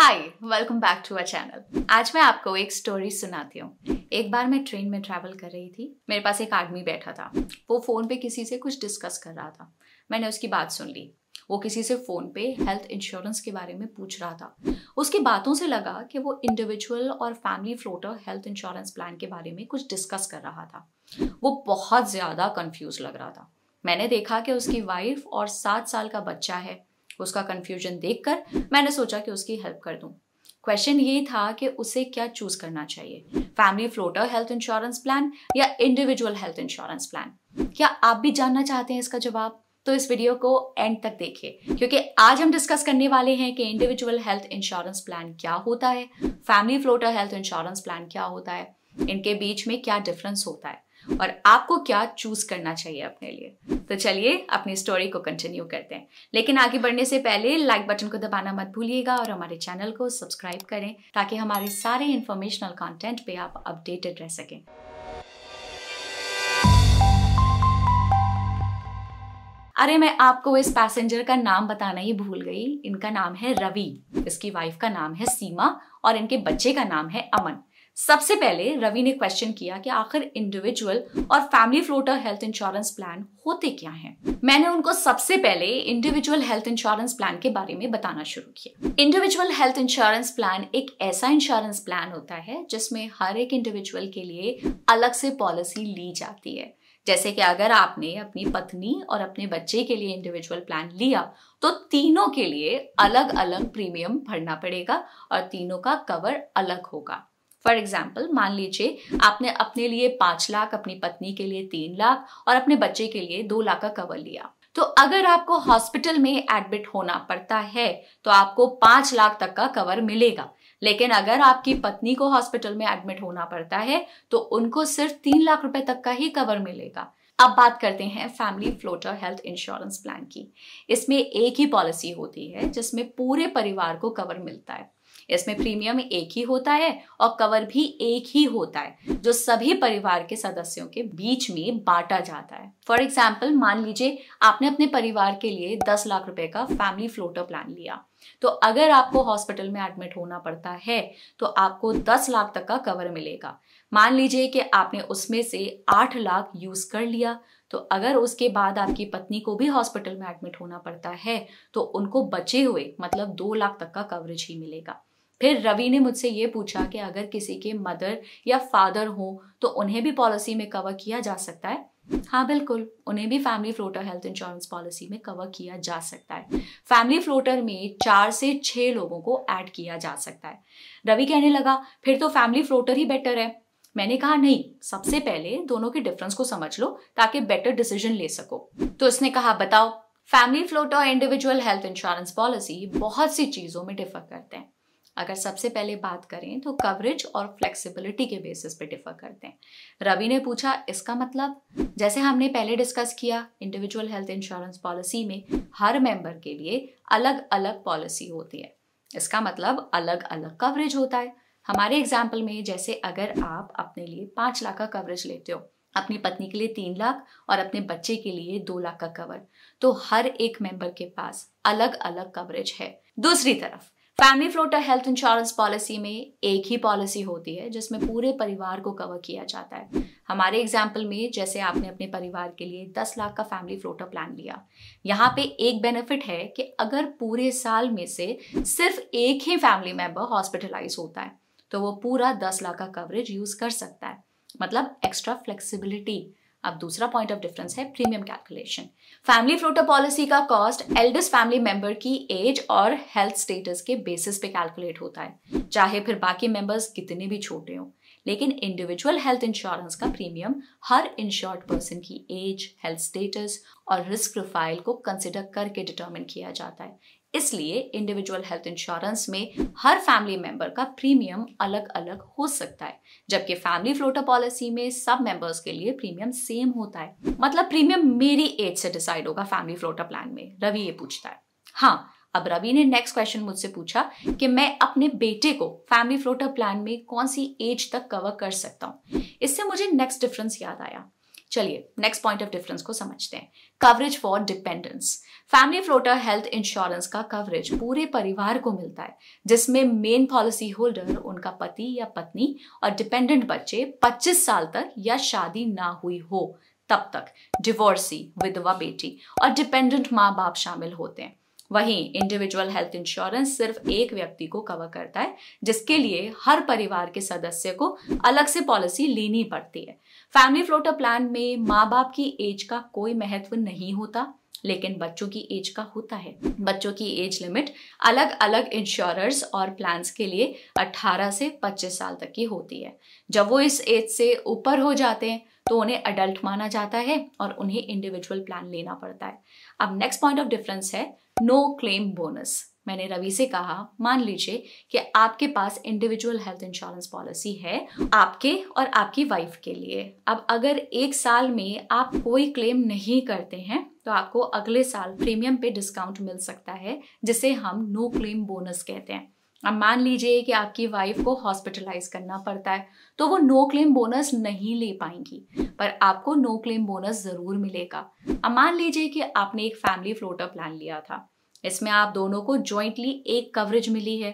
hi welcome back to our channel आज मैं आपको एक स्टोरी सुनाती हूँ एक बार मैं ट्रेन में ट्रैवल कर रही थी मेरे पास एक आदमी बैठा था वो फ़ोन पे किसी से कुछ डिस्कस कर रहा था मैंने उसकी बात सुन ली वो किसी से फ़ोन पे हेल्थ इंश्योरेंस के बारे में पूछ रहा था उसकी बातों से लगा कि वो इंडिविजुअल और family floater health insurance plan के बारे में कुछ डिस्कस कर रहा था वो बहुत ज़्यादा कन्फ्यूज़ लग रहा था मैंने देखा कि उसकी वाइफ और सात साल का बच्चा है उसका कन्फ्यूजन देखकर मैंने सोचा कि उसकी हेल्प कर दूँ क्वेश्चन ये था कि उसे क्या चूज करना चाहिए family floater health insurance plan या इंडिविजुअल हेल्थ इंश्योरेंस प्लान क्या आप भी जानना चाहते हैं इसका जवाब तो इस वीडियो को एंड तक देखिए क्योंकि आज हम डिस्कस करने वाले हैं कि इंडिविजुअल हेल्थ इंश्योरेंस प्लान क्या होता है family floater health insurance plan क्या होता है इनके बीच में क्या डिफरेंस होता है और आपको क्या चूज करना चाहिए अपने लिए तो चलिए अपनी स्टोरी को कंटिन्यू करते हैं लेकिन आगे बढ़ने से पहले लाइक बटन को दबाना मत भूलिएगा और हमारे चैनल को सब्सक्राइब करें ताकि हमारे सारे इन्फॉर्मेशनल कंटेंट पे आप अपडेटेड रह सकें अरे मैं आपको इस पैसेंजर का नाम बताना ही भूल गई इनका नाम है रवि इसकी वाइफ का नाम है सीमा और इनके बच्चे का नाम है अमन सबसे पहले रवि ने क्वेश्चन किया कि आखिर इंडिविजुअल और family floater health insurance plan होते क्या हैं मैंने उनको सबसे पहले इंडिविजुअल हेल्थ इंश्योरेंस प्लान के बारे में बताना शुरू किया इंडिविजुअल हेल्थ इंश्योरेंस प्लान एक ऐसा इंश्योरेंस प्लान होता है जिसमें हर एक इंडिविजुअल के लिए अलग से पॉलिसी ली जाती है जैसे कि अगर आपने अपनी पत्नी और अपने बच्चे के लिए इंडिविजुअल प्लान लिया तो तीनों के लिए अलग अलग प्रीमियम भरना पड़ेगा और तीनों का कवर अलग होगा फॉर एग्जाम्पल मान लीजिए आपने अपने लिए पांच लाख अपनी पत्नी के लिए तीन लाख और अपने बच्चे के लिए दो लाख का कवर लिया तो अगर आपको हॉस्पिटल में एडमिट होना पड़ता है तो आपको पांच लाख तक का कवर मिलेगा लेकिन अगर आपकी पत्नी को हॉस्पिटल में एडमिट होना पड़ता है तो उनको सिर्फ तीन लाख रुपए तक का ही कवर मिलेगा अब बात करते हैं family floater health insurance plan की इसमें एक ही पॉलिसी होती है जिसमें पूरे परिवार को कवर मिलता है इसमें प्रीमियम एक ही होता है और कवर भी एक ही होता है जो सभी परिवार के सदस्यों के बीच में बांटा जाता है फॉर एग्जाम्पल मान लीजिए आपने अपने परिवार के लिए दस लाख रुपए का फैमिली फ्लोटर प्लान लिया तो अगर आपको हॉस्पिटल में एडमिट होना पड़ता है तो आपको दस लाख तक का कवर मिलेगा मान लीजिए कि आपने उसमें से आठ लाख यूज कर लिया तो अगर उसके बाद आपकी पत्नी को भी हॉस्पिटल में एडमिट होना पड़ता है तो उनको बचे हुए मतलब दो लाख तक का कवरेज ही मिलेगा फिर रवि ने मुझसे ये पूछा कि अगर किसी के मदर या फादर हों तो उन्हें भी पॉलिसी में कवर किया जा सकता है हाँ बिल्कुल उन्हें भी family floater health insurance policy में कवर किया जा सकता है फैमिली फ्लोटर में चार से छः लोगों को ऐड किया जा सकता है रवि कहने लगा फिर तो फैमिली फ्लोटर ही बेटर है मैंने कहा नहीं सबसे पहले दोनों के डिफरेंस को समझ लो ताकि बेटर डिसीजन ले सको तो उसने कहा बताओ family floater individual health insurance policy बहुत सी चीज़ों में डिफर करते हैं अगर सबसे पहले बात करें तो कवरेज और फ्लेक्सिबिलिटी के बेसिस पे डिफर करते हैं रवि ने पूछा इसका मतलब जैसे हमने पहले डिस्कस किया इंडिविजुअल हेल्थ इंश्योरेंस पॉलिसी में हर मेंबर के लिए अलग अलग पॉलिसी होती है इसका मतलब अलग अलग कवरेज होता है हमारे एग्जाम्पल में जैसे अगर आप अपने लिए पांच लाख का कवरेज लेते हो अपनी पत्नी के लिए तीन लाख और अपने बच्चे के लिए दो लाख का कवर तो हर एक मेंबर के पास अलग अलग कवरेज है दूसरी तरफ family floater health insurance policy में एक ही पॉलिसी होती है जिसमें पूरे परिवार को कवर किया जाता है हमारे एग्जाम्पल में जैसे आपने अपने परिवार के लिए 10 लाख का फैमिली फ्लोटर प्लान लिया यहाँ पे एक बेनिफिट है कि अगर पूरे साल में से सिर्फ एक ही फैमिली मेंबर हॉस्पिटलाइज होता है तो वो पूरा दस लाख का कवरेज यूज कर सकता है मतलब एक्स्ट्रा फ्लेक्सिबिलिटी अब दूसरा पॉइंट ऑफ डिफरेंस है premium calculation family floater policy का कॉस्ट एल्डेस्ट फैमिली मेंबर की एज और हेल्थ स्टेटस के बेसिस पे कैलकुलेट होता है चाहे फिर बाकी मेंबर्स कितने भी छोटे हों लेकिन इंडिविजुअल हेल्थ इंश्योरेंस का प्रीमियम हर इंश्योर्ड पर्सन की एज हेल्थ स्टेटस और रिस्क प्रोफाइल को कंसिडर करके डिटर्मिन किया जाता है इसलिए इंडिविजुअल हेल्थ इंश्योरेंस में हर फैमिली मेंबर का प्रीमियम अलग अलग हो सकता है जबकि फैमिली फ्लोटर पॉलिसी में सब मेंबर्स के लिए प्रीमियम सेम होता है मतलब प्रीमियम मेरी एज से डिसाइड होगा फैमिली फ्लोटर प्लान में रवि ये पूछता है हाँ अब रवि ने नेक्स्ट क्वेश्चन मुझसे पूछा कि मैं अपने बेटे को फैमिली फ्लोटर प्लान में कौन सी एज तक कवर कर सकता हूँ इससे मुझे नेक्स्ट डिफरेंस याद आया चलिए नेक्स्ट पॉइंट ऑफ डिफरेंस को समझते हैं coverage for dependence family floater health insurance का कवरेज पूरे परिवार को मिलता है जिसमें मेन पॉलिसी होल्डर उनका पति या पत्नी और डिपेंडेंट बच्चे 25 साल तक या शादी ना हुई हो तब तक डिवोर्सी विधवा बेटी और डिपेंडेंट माँ बाप शामिल होते हैं वहीं इंडिविजुअल हेल्थ इंश्योरेंस सिर्फ एक व्यक्ति को कवर करता है जिसके लिए हर परिवार के सदस्य को अलग से पॉलिसी लेनी पड़ती है फैमिली फ्लोटर प्लान में माँ बाप की एज का कोई महत्व नहीं होता लेकिन बच्चों की एज का होता है बच्चों की एज लिमिट अलग अलग इंश्योरर्स और प्लान्स के लिए 18 से 25 साल तक की होती है जब वो इस एज से ऊपर हो जाते हैं तो उन्हें अडल्ट माना जाता है और उन्हें इंडिविजुअल प्लान लेना पड़ता है अब नेक्स्ट पॉइंट ऑफ डिफरेंस है नो क्लेम बोनस मैंने रवि से कहा मान लीजिए कि आपके पास इंडिविजुअल हेल्थ इंश्योरेंस पॉलिसी है आपके और आपकी वाइफ के लिए अब अगर एक साल में आप कोई क्लेम नहीं करते हैं तो आपको अगले साल प्रीमियम पे डिस्काउंट मिल सकता है जिसे हम नो क्लेम बोनस कहते हैं अब मान लीजिए कि आपकी वाइफ को हॉस्पिटलाइज करना पड़ता है तो वो नो क्लेम बोनस नहीं ले पाएंगी पर आपको नो क्लेम बोनस ज़रूर मिलेगा अब मान लीजिए कि आपने एक फैमिली फ्लोटर प्लान लिया था इसमें आप दोनों को जॉइंटली एक कवरेज मिली है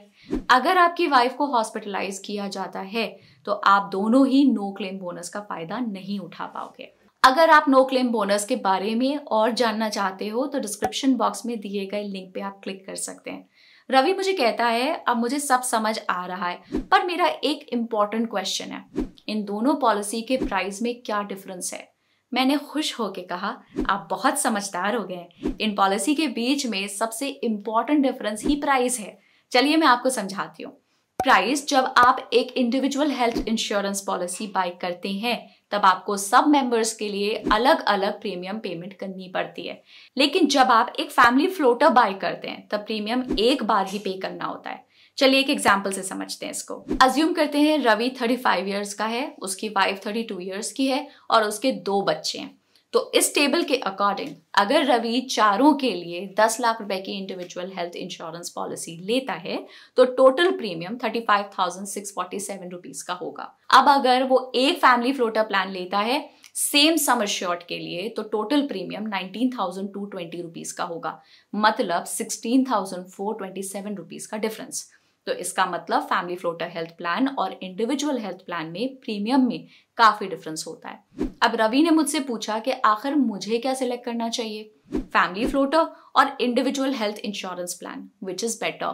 अगर आपकी वाइफ को हॉस्पिटलाइज किया जाता है तो आप दोनों ही नो क्लेम बोनस का फायदा नहीं उठा पाओगे अगर आप नो क्लेम बोनस के बारे में और जानना चाहते हो तो डिस्क्रिप्शन बॉक्स में दिए गए लिंक पे आप क्लिक कर सकते हैं रवि मुझे कहता है अब मुझे सब समझ आ रहा है पर मेरा एक इम्पॉर्टेंट क्वेश्चन है इन दोनों पॉलिसी के प्राइस में क्या डिफरेंस है मैंने खुश होके कहा आप बहुत समझदार हो गए इन पॉलिसी के बीच में सबसे इम्पॉर्टेंट डिफरेंस ही प्राइस है चलिए मैं आपको समझाती हूँ प्राइस जब आप एक individual health insurance policy buy करते हैं तब आपको सब मेंबर्स के लिए अलग अलग प्रीमियम पेमेंट करनी पड़ती है लेकिन जब आप एक फैमिली फ्लोटर बाय करते हैं तब प्रीमियम एक बार ही पे करना होता है चलिए एक एग्जाम्पल से समझते हैं इसको अज्यूम करते हैं रवि थर्टी फाइव ईयर्स का है उसकी वाइफ थर्टी टू ईयर्स की है और उसके दो बच्चे हैं तो इस टेबल के अकॉर्डिंग अगर रवि चारों के लिए 10 लाख रुपए की इंडिविजुअल हेल्थ इंश्योरेंस पॉलिसी लेता है तो टोटल प्रीमियम 35,647 रुपीस का होगा अब अगर वो एक फैमिली फ्लोटर प्लान लेता है सेम समर श्योर्ट के लिए तो टोटल प्रीमियम 19,220 रुपीस का होगा मतलब 16,427 रुपीस का डिफरेंस तो इसका मतलब फैमिली फ्लोटर हेल्थ प्लान और इंडिविजुअल हेल्थ प्लान में प्रीमियम में काफी डिफरेंस होता है अब रवि ने मुझसे पूछा कि आखिर मुझे क्या सिलेक्ट करना चाहिए फैमिली फ्लोटर और individual health insurance plan which is better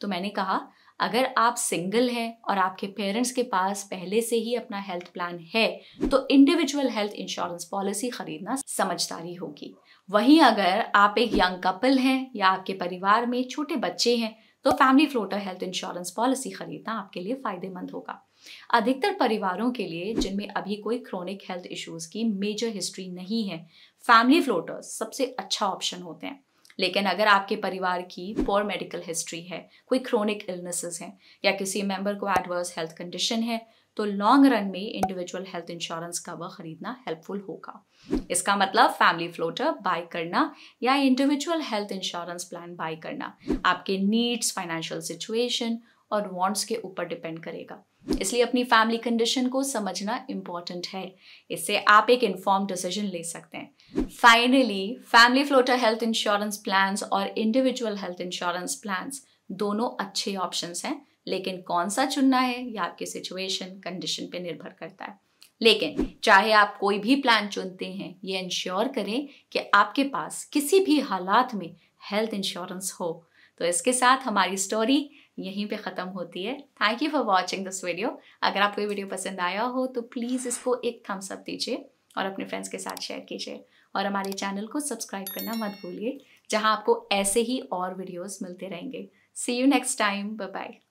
तो मैंने कहा अगर आप सिंगल हैं और आपके पेरेंट्स के पास पहले से ही अपना हेल्थ प्लान है तो इंडिविजुअल हेल्थ इंश्योरेंस पॉलिसी खरीदना समझदारी होगी वहीं अगर आप एक यंग कपल हैं या आपके परिवार में छोटे बच्चे हैं तो family floater health insurance policy खरीदना आपके लिए फ़ायदेमंद होगा अधिकतर परिवारों के लिए जिनमें अभी कोई क्रोनिक हेल्थ इश्यूज की मेजर हिस्ट्री नहीं है फैमिली फ्लोटर्स सबसे अच्छा ऑप्शन होते हैं लेकिन अगर आपके परिवार की पोर मेडिकल हिस्ट्री है कोई क्रोनिक इलनेसेस हैं या किसी मेंबर को एडवर्स हेल्थ कंडीशन है तो लॉन्ग रन में इंडिविजुअल हेल्थ इंश्योरेंस कवर खरीदना हेल्पफुल होगा इसका मतलब फैमिली फ्लोटर बाय करना या individual health insurance plan buy करना आपके नीड्स फाइनेंशियल सिचुएशन और वांट्स के ऊपर डिपेंड करेगा इसलिए अपनी फैमिली कंडीशन को समझना इम्पॉर्टेंट है इससे आप एक इन्फॉर्म डिसीजन ले सकते हैं finally family floater health insurance plans और इंडिविजुअल हेल्थ इंश्योरेंस प्लान्स दोनों अच्छे ऑप्शंस हैं लेकिन कौन सा चुनना है यह आपकी सिचुएशन कंडीशन पे निर्भर करता है लेकिन चाहे आप कोई भी प्लान चुनते हैं ये इंश्योर करें कि आपके पास किसी भी हालात में हेल्थ इंश्योरेंस हो तो इसके साथ हमारी स्टोरी यहीं पे ख़त्म होती है thank you for watching this video अगर आपको ये वीडियो पसंद आया हो तो प्लीज़ इसको एक थम्स अप दीजिए और अपने फ्रेंड्स के साथ शेयर कीजिए और हमारे चैनल को सब्सक्राइब करना मत भूलिए जहाँ आपको ऐसे ही और वीडियोज़ मिलते रहेंगे see you next time bye bye